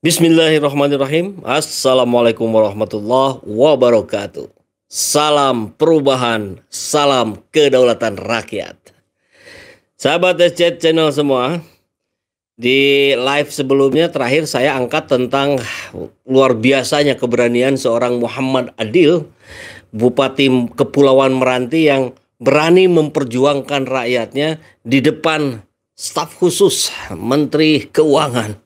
Bismillahirrahmanirrahim. Assalamualaikum warahmatullahi wabarakatuh. Salam perubahan, salam kedaulatan rakyat. Sahabat SC Channel semua, di live sebelumnya terakhir saya angkat tentang luar biasanya keberanian seorang Muhammad Adil, Bupati Kepulauan Meranti yang berani memperjuangkan rakyatnya di depan staf khusus Menteri Keuangan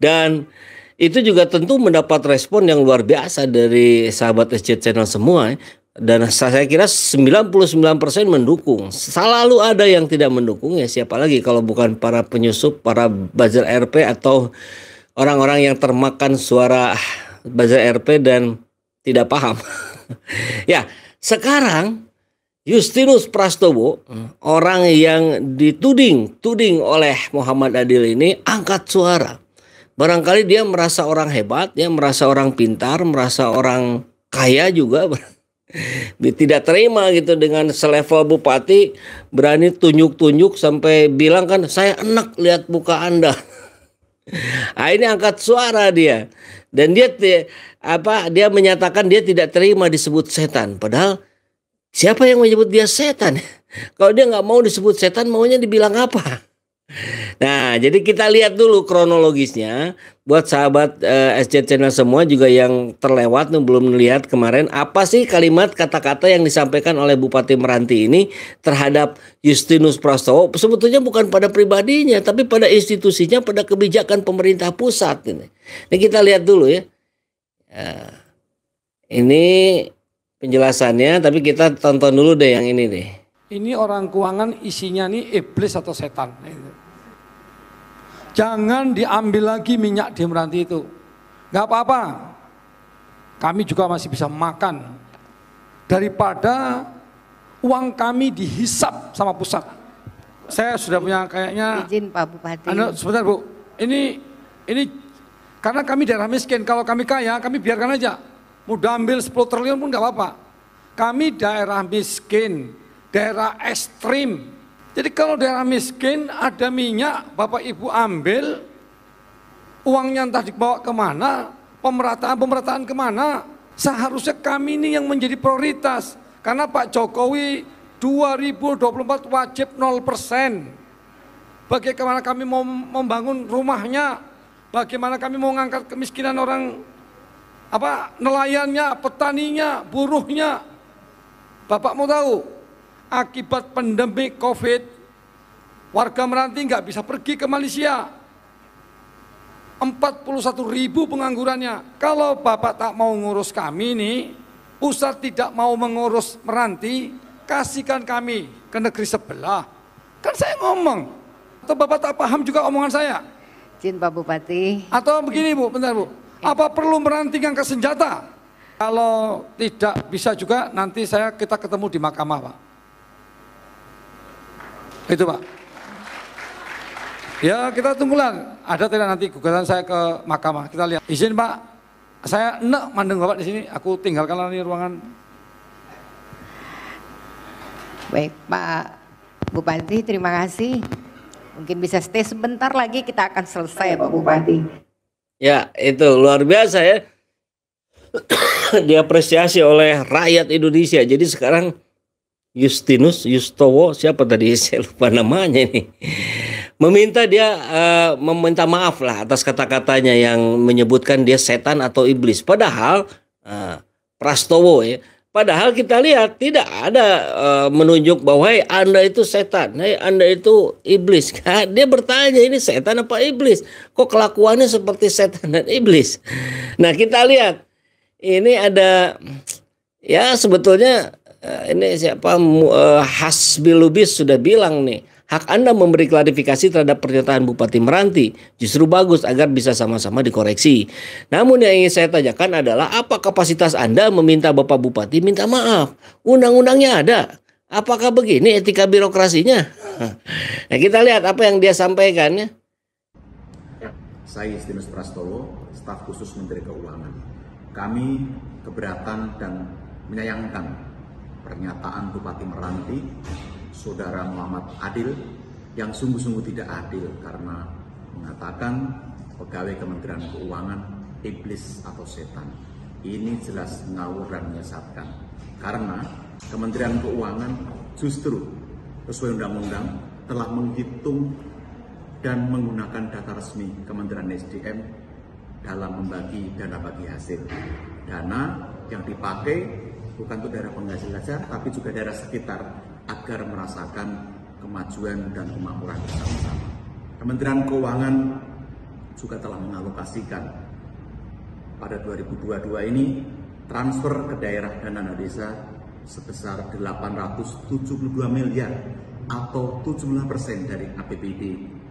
dan itu juga tentu mendapat respon yang luar biasa dari sahabat SC Channel semua eh. dan saya kira 99% mendukung. Selalu ada yang tidak mendukung ya siapa lagi kalau bukan para penyusup, para buzzer RP atau orang-orang yang termakan suara buzzer RP dan tidak paham. ya, sekarang Justinus Prastowo, orang yang dituding-tuding oleh Muhammad Adil ini angkat suara Barangkali dia merasa orang hebat, dia merasa orang pintar, merasa orang kaya juga. Tidak terima gitu dengan selevel bupati berani tunjuk-tunjuk sampai bilang kan saya enak lihat buka Anda. Nah, ini angkat suara dia dan dia apa dia menyatakan dia tidak terima disebut setan padahal siapa yang menyebut dia setan kalau dia nggak mau disebut setan maunya dibilang apa Nah, jadi kita lihat dulu kronologisnya. Buat sahabat uh, eh, SJ Channel semua juga yang terlewat nih belum melihat kemarin apa sih kalimat kata-kata yang disampaikan oleh Bupati Meranti ini terhadap Justinus Prastowo sebetulnya bukan pada pribadinya tapi pada institusinya, pada kebijakan pemerintah pusat ini. Ini kita lihat dulu ya. Eh, ini penjelasannya tapi kita tonton dulu deh yang ini deh. Ini orang keuangan isinya nih iblis atau setan jangan diambil lagi minyak di Meranti itu. Gak apa-apa, kami juga masih bisa makan. Daripada uang kami dihisap sama pusat. Saya sudah punya kayaknya... Izin Pak Bupati. Anda, sebentar Bu, ini ini karena kami daerah miskin, kalau kami kaya kami biarkan aja. Mau ambil 10 triliun pun gak apa-apa. Kami daerah miskin, daerah ekstrim, jadi kalau daerah miskin ada minyak, Bapak Ibu ambil, uangnya entah dibawa kemana, pemerataan-pemerataan kemana. Seharusnya kami ini yang menjadi prioritas. Karena Pak Jokowi 2024 wajib 0 persen. Bagaimana kami mau membangun rumahnya, bagaimana kami mau mengangkat kemiskinan orang apa nelayannya, petaninya, buruhnya. Bapak mau tahu, akibat pandemi COVID, warga Meranti nggak bisa pergi ke Malaysia. 41 ribu penganggurannya. Kalau Bapak tak mau ngurus kami ini, pusat tidak mau mengurus Meranti, kasihkan kami ke negeri sebelah. Kan saya ngomong, atau Bapak tak paham juga omongan saya? Jin Pak Bupati. Atau begini Bu, bentar Bu. Ya. Apa perlu Meranti yang ke senjata? Kalau tidak bisa juga nanti saya kita ketemu di mahkamah Pak. Itu Pak. Ya kita tunggulah, ada tidak nanti gugatan saya ke mahkamah, kita lihat. Izin Pak, saya enak mandeng Bapak di sini, aku tinggalkan lagi ruangan. Baik Pak Bupati, terima kasih. Mungkin bisa stay sebentar lagi, kita akan selesai Pak Bupati. Ya itu luar biasa ya, diapresiasi oleh rakyat Indonesia. Jadi sekarang Justinus Yustowo siapa tadi saya lupa namanya ini meminta dia uh, meminta maaf lah atas kata-katanya yang menyebutkan dia setan atau iblis padahal uh, Prastowo ya padahal kita lihat tidak ada uh, menunjuk bahwa hey, Anda itu setan hey, Anda itu iblis nah, dia bertanya ini setan apa iblis kok kelakuannya seperti setan dan iblis nah kita lihat ini ada ya sebetulnya Eh, ini siapa uh, Hasbilubis sudah bilang nih hak Anda memberi klarifikasi terhadap pernyataan Bupati Meranti justru bagus agar bisa sama-sama dikoreksi. Namun yang ingin saya tanyakan adalah apa kapasitas Anda meminta Bapak Bupati minta maaf? Undang-undangnya ada. Apakah begini etika birokrasinya? Nah, kita lihat apa yang dia sampaikan ya. ya saya Istimus Prastowo, staf khusus Menteri Keuangan. Kami keberatan dan menyayangkan pernyataan Bupati Meranti, Saudara Muhammad Adil, yang sungguh-sungguh tidak adil karena mengatakan pegawai Kementerian Keuangan iblis atau setan. Ini jelas ngawur dan menyesatkan. Karena Kementerian Keuangan justru sesuai undang-undang telah menghitung dan menggunakan data resmi Kementerian SDM dalam membagi dana bagi hasil. Dana yang dipakai bukan untuk daerah penghasil saja, tapi juga daerah sekitar agar merasakan kemajuan dan kemakmuran bersama-sama. Kementerian Keuangan juga telah mengalokasikan pada 2022 ini transfer ke daerah dan dana desa sebesar 872 miliar atau persen dari APBD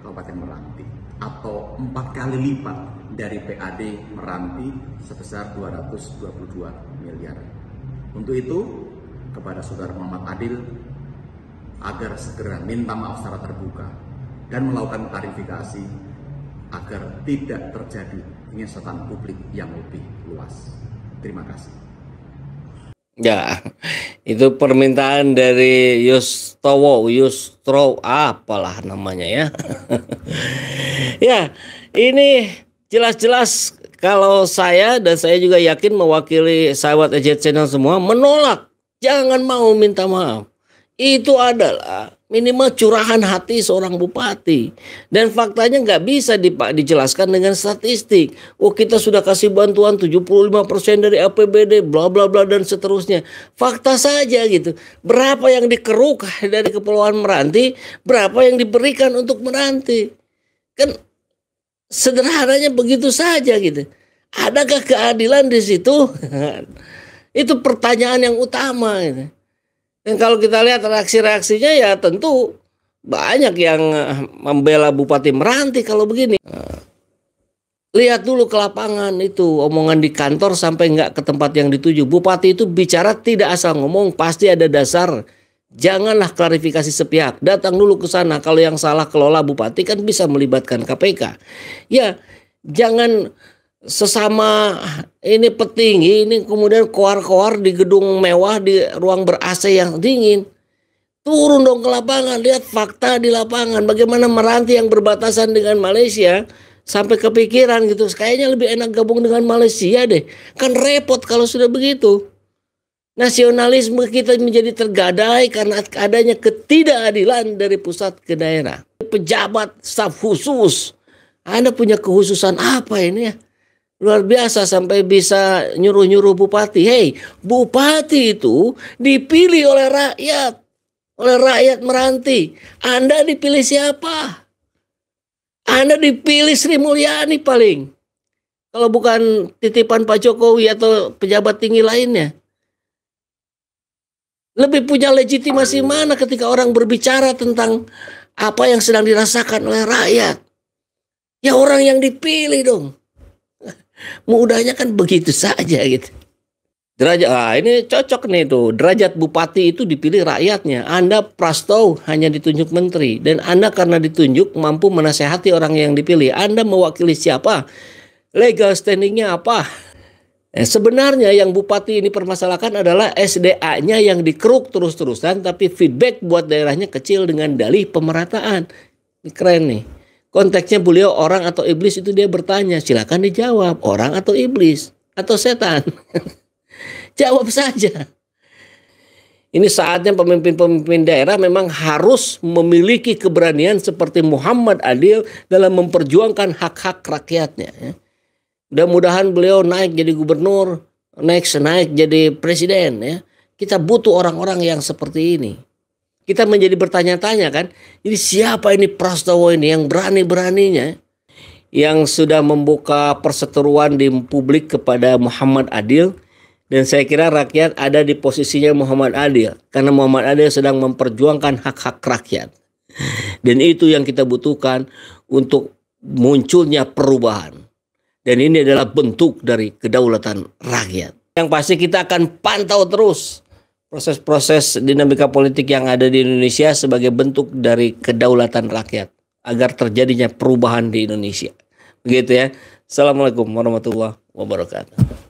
Kabupaten Meranti atau empat kali lipat dari PAD Meranti sebesar 222 miliar untuk itu, kepada Saudara Muhammad Adil agar segera minta maaf secara terbuka dan melakukan klarifikasi agar tidak terjadi penyesatan publik yang lebih luas. Terima kasih. Ya, itu permintaan dari Yustowo, Yustro, apalah namanya ya. ya, ini jelas-jelas kalau saya dan saya juga yakin mewakili sahabat Ejet Channel semua menolak. Jangan mau minta maaf. Itu adalah minimal curahan hati seorang bupati. Dan faktanya nggak bisa dipak dijelaskan dengan statistik. Oh kita sudah kasih bantuan 75% dari APBD, bla bla bla dan seterusnya. Fakta saja gitu. Berapa yang dikeruk dari Kepulauan Meranti, berapa yang diberikan untuk Meranti. Kan Sederhananya begitu saja gitu. Adakah keadilan di situ? itu pertanyaan yang utama. Gitu. Dan kalau kita lihat reaksi-reaksinya ya tentu banyak yang eh, membela Bupati Meranti kalau begini. Eh, lihat dulu ke lapangan itu omongan di kantor sampai nggak ke tempat yang dituju. Bupati itu bicara tidak asal ngomong, pasti ada dasar Janganlah klarifikasi sepihak. Datang dulu ke sana. Kalau yang salah kelola bupati kan bisa melibatkan KPK. Ya, jangan sesama ini petinggi ini kemudian koar-koar di gedung mewah di ruang ber AC yang dingin. Turun dong ke lapangan, lihat fakta di lapangan. Bagaimana meranti yang berbatasan dengan Malaysia sampai kepikiran gitu. Kayaknya lebih enak gabung dengan Malaysia deh. Kan repot kalau sudah begitu. Nasionalisme kita menjadi tergadai karena adanya ketidakadilan dari pusat ke daerah. Pejabat staf khusus, Anda punya kekhususan apa ini ya? Luar biasa sampai bisa nyuruh-nyuruh bupati. Hei, bupati itu dipilih oleh rakyat. Oleh rakyat meranti. Anda dipilih siapa? Anda dipilih Sri Mulyani paling. Kalau bukan titipan Pak Jokowi atau pejabat tinggi lainnya lebih punya legitimasi mana ketika orang berbicara tentang apa yang sedang dirasakan oleh rakyat. Ya orang yang dipilih dong. Mudahnya kan begitu saja gitu. Derajat, ah ini cocok nih tuh. Derajat bupati itu dipilih rakyatnya. Anda prastow hanya ditunjuk menteri. Dan Anda karena ditunjuk mampu menasehati orang yang dipilih. Anda mewakili siapa? Legal standingnya apa? Eh, sebenarnya yang bupati ini permasalahkan adalah SDA-nya yang dikeruk terus-terusan tapi feedback buat daerahnya kecil dengan dalih pemerataan. Ini keren nih. Konteksnya beliau orang atau iblis itu dia bertanya, silakan dijawab, orang atau iblis atau setan. Jawab saja. Ini saatnya pemimpin-pemimpin daerah memang harus memiliki keberanian seperti Muhammad Adil dalam memperjuangkan hak-hak rakyatnya. Ya. Mudah-mudahan beliau naik jadi gubernur, naik naik jadi presiden ya. Kita butuh orang-orang yang seperti ini. Kita menjadi bertanya-tanya kan, ini siapa ini Prastowo ini yang berani-beraninya yang sudah membuka perseteruan di publik kepada Muhammad Adil dan saya kira rakyat ada di posisinya Muhammad Adil karena Muhammad Adil sedang memperjuangkan hak-hak rakyat. Dan itu yang kita butuhkan untuk munculnya perubahan. Dan ini adalah bentuk dari kedaulatan rakyat. Yang pasti kita akan pantau terus proses-proses dinamika politik yang ada di Indonesia sebagai bentuk dari kedaulatan rakyat agar terjadinya perubahan di Indonesia. Begitu ya. Assalamualaikum warahmatullahi wabarakatuh.